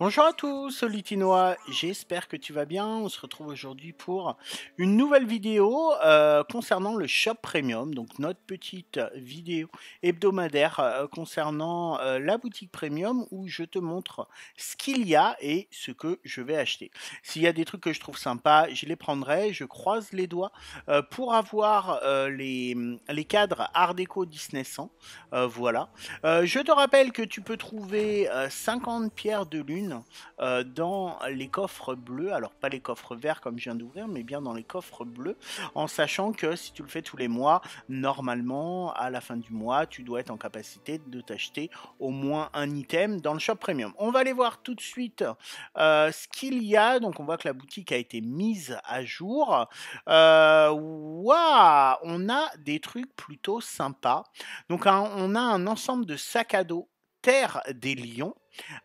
Bonjour à tous, Litinois, j'espère que tu vas bien. On se retrouve aujourd'hui pour une nouvelle vidéo euh, concernant le Shop Premium, donc notre petite vidéo hebdomadaire euh, concernant euh, la boutique Premium où je te montre ce qu'il y a et ce que je vais acheter. S'il y a des trucs que je trouve sympas, je les prendrai, je croise les doigts pour avoir les, les, cadres Art Déco Disney 100. voilà. je te rappelle que tu peux trouver 50 pierres de lune euh, dans les coffres bleus, alors pas les coffres verts comme je viens d'ouvrir, mais bien dans les coffres bleus, en sachant que si tu le fais tous les mois, normalement, à la fin du mois, tu dois être en capacité de t'acheter au moins un item dans le shop premium. On va aller voir tout de suite euh, ce qu'il y a. Donc on voit que la boutique a été mise à jour. Euh, waouh, on a des trucs plutôt sympas. Donc hein, on a un ensemble de sacs à dos Terre des Lions,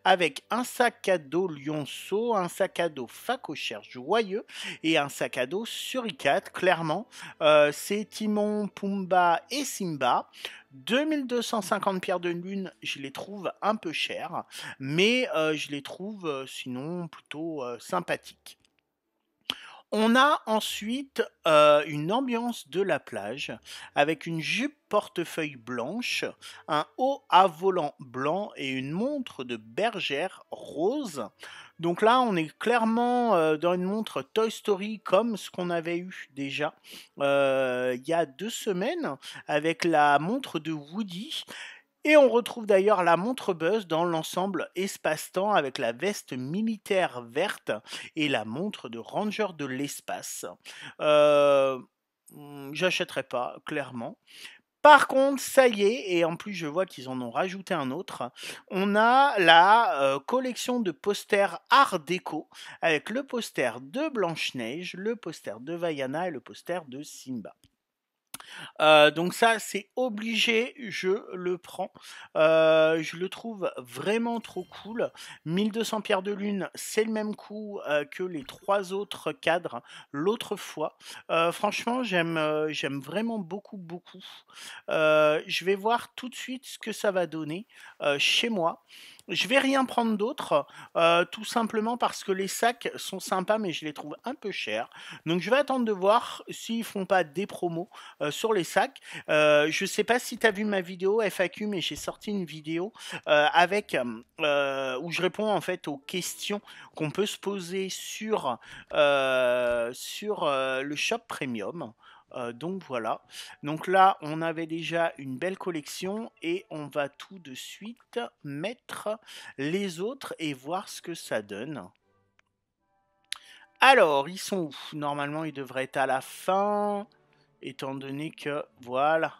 avec un sac à dos lionceau, un sac à dos facochère joyeux et un sac à dos suricate, clairement. Euh, c'est Timon, Pumba et Simba. 2250 pierres de lune, je les trouve un peu chères, mais euh, je les trouve euh, sinon plutôt sympathiques. On a ensuite euh, une ambiance de la plage avec une jupe portefeuille blanche, un haut à volant blanc et une montre de bergère rose. Donc là, on est clairement euh, dans une montre Toy Story comme ce qu'on avait eu déjà euh, il y a deux semaines avec la montre de Woody et on retrouve d'ailleurs la montre Buzz dans l'ensemble espace-temps avec la veste militaire verte et la montre de Ranger de l'espace. Euh, hmm, j'achèterai pas, clairement. Par contre, ça y est, et en plus je vois qu'ils en ont rajouté un autre, on a la euh, collection de posters art déco avec le poster de Blanche-Neige, le poster de Vaiana et le poster de Simba donc ça, c'est obligé, je le prends. je le trouve vraiment trop cool. 1200 pierres de lune, c'est le même coup que les trois autres cadres l'autre fois. franchement, j'aime, j'aime vraiment beaucoup, beaucoup. je vais voir tout de suite ce que ça va donner chez moi. Je vais rien prendre d'autre, euh, tout simplement parce que les sacs sont sympas, mais je les trouve un peu chers. Donc je vais attendre de voir s'ils font pas des promos euh, sur les sacs. Je euh, je sais pas si tu as vu ma vidéo FAQ, mais j'ai sorti une vidéo avec où je réponds en fait aux questions qu'on peut se poser sur le shop premium. Euh, donc voilà. Donc là, on avait déjà une belle collection et on va tout de suite mettre les autres et voir ce que ça donne. Alors, ils sont où Normalement, ils devraient être à la fin, étant donné que... Voilà.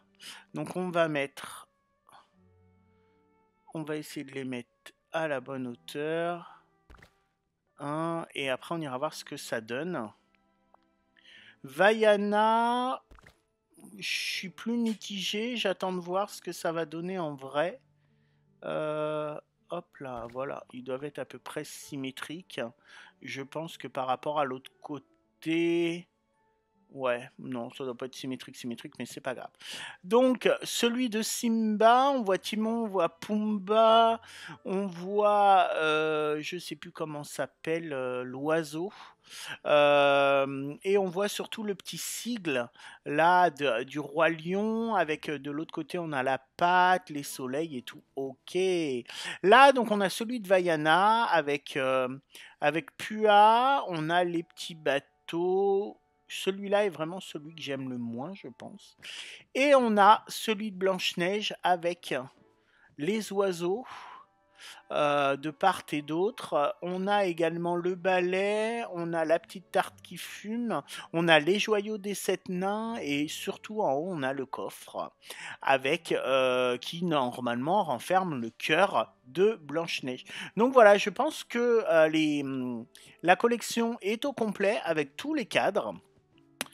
Donc on va mettre... On va essayer de les mettre à la bonne hauteur. et après, on ira voir ce que ça donne. Vaiana, je suis plus mitigé. J'attends de voir ce que ça va donner en vrai. Euh, hop là, voilà. Ils doivent être à peu près symétriques. Je pense que par rapport à l'autre côté... Ouais, non, ça doit pas être symétrique, symétrique, mais c'est pas grave. Donc, celui de Simba, on voit Timon, on voit Pumba, on voit, euh, je sais plus comment s'appelle euh, l'oiseau, euh, et on voit surtout le petit sigle là du roi lion, avec euh, de l'autre côté on a la patte, les soleils et tout. Ok. Là, donc on a celui de Vaiana avec avec Pua, on a les petits bateaux celui-là est vraiment celui que j'aime le moins, je pense. Et on a celui de Blanche-Neige avec les oiseaux euh, de part et d'autre. On a également le balai, on a la petite tarte qui fume, on a les joyaux des sept nains et surtout en haut on a le coffre avec euh, qui normalement renferme le cœur de Blanche-Neige. Donc voilà, je pense que euh, hum, la collection est au complet avec tous les cadres.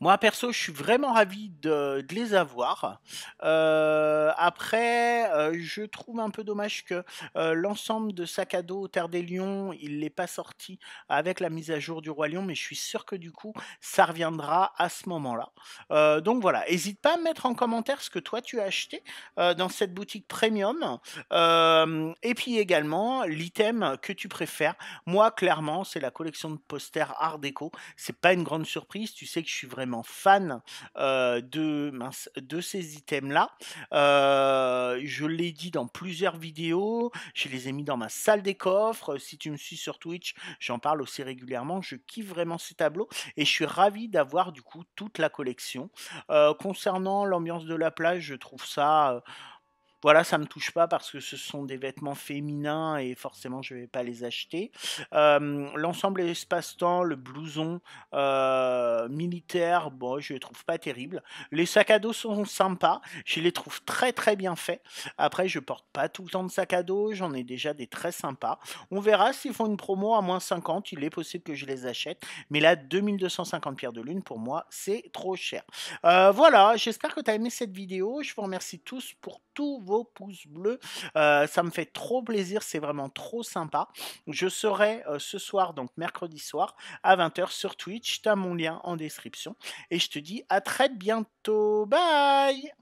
Moi, perso, je suis vraiment ravi de, les avoir. Euh, après, euh, je trouve un peu dommage que euh, l'ensemble de sac à dos Terre des Lions, il n'est pas sorti avec la mise à jour du Roi Lion, mais je suis sûr que du coup, ça reviendra à ce moment-là. donc voilà, n'hésite pas à mettre en commentaire ce que toi tu as acheté dans cette boutique premium. et puis également, l'item que tu préfères. Moi, clairement, c'est la collection de posters Art Déco. C'est pas une grande surprise, tu sais que je suis vraiment fan de, de ces items-là. je l'ai dit dans plusieurs vidéos, je les ai mis dans ma salle des coffres. Si tu me suis sur Twitch, j'en parle aussi régulièrement. Je kiffe vraiment ces tableaux et je suis ravi d'avoir du coup toute la collection. concernant l'ambiance de la plage, je trouve ça... Voilà, ça ne me touche pas parce que ce sont des vêtements féminins et forcément je ne vais pas les acheter. L'ensemble espace-temps, le blouson militaire, bon, je les trouve pas terribles. Les sacs à dos sont sympas, je les trouve très très bien faits. Après, je porte pas tout le temps de sacs à dos, j'en ai déjà des très sympas. On verra s'ils font une promo à moins 50, il est possible que je les achète. Mais là, 2250 pierres de lune, pour moi, c'est trop cher. voilà, j'espère que tu as aimé cette vidéo. Je vous remercie tous pour tous vos pouces bleus. Euh, ça me fait trop plaisir, c'est vraiment trop sympa. Je serai euh, ce soir, donc mercredi soir, à 20h sur Twitch. Tu as mon lien en description. Et je te dis à très bientôt. Bye